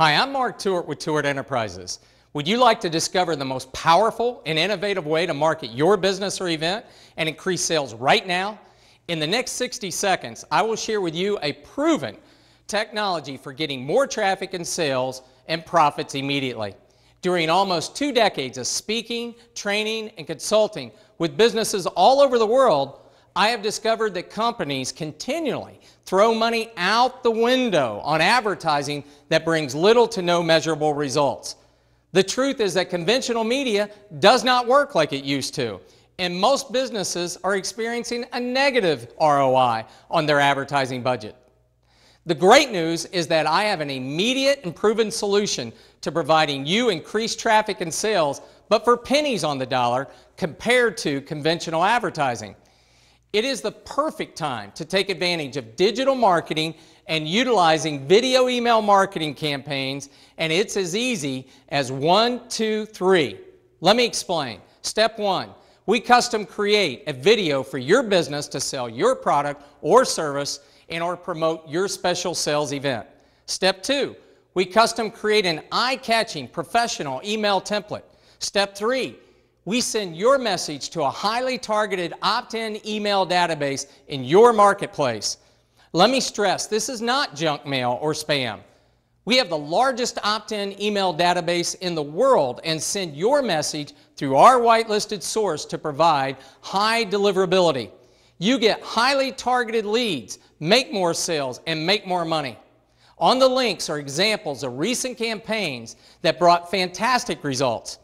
Hi, I'm Mark Tewart with Tewart Enterprises. Would you like to discover the most powerful and innovative way to market your business or event and increase sales right now? In the next 60 seconds, I will share with you a proven technology for getting more traffic and sales and profits immediately. During almost two decades of speaking, training, and consulting with businesses all over the world, I have discovered that companies continually throw money out the window on advertising that brings little to no measurable results. The truth is that conventional media does not work like it used to, and most businesses are experiencing a negative ROI on their advertising budget. The great news is that I have an immediate and proven solution to providing you increased traffic and sales, but for pennies on the dollar compared to conventional advertising. It is the perfect time to take advantage of digital marketing and utilizing video email marketing campaigns, and it's as easy as one, two, three. Let me explain. Step one, we custom create a video for your business to sell your product or service and or promote your special sales event. Step two, we custom create an eye-catching professional email template. Step three, we send your message to a highly targeted opt in email database in your marketplace. Let me stress this is not junk mail or spam. We have the largest opt in email database in the world and send your message through our whitelisted source to provide high deliverability. You get highly targeted leads, make more sales, and make more money. On the links are examples of recent campaigns that brought fantastic results.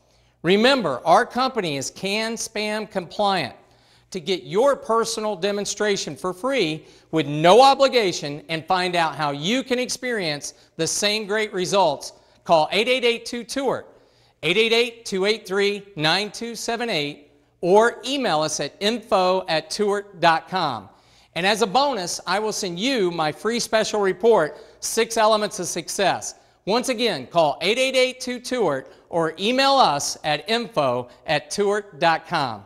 Remember, our company is CAN SPAM compliant. To get your personal demonstration for free with no obligation and find out how you can experience the same great results, call 888-2TOUR, 888-283-9278, or email us at info at tour.com. And as a bonus, I will send you my free special report, Six Elements of Success. Once again, call 888 2 Tuart or email us at info at tuart.com.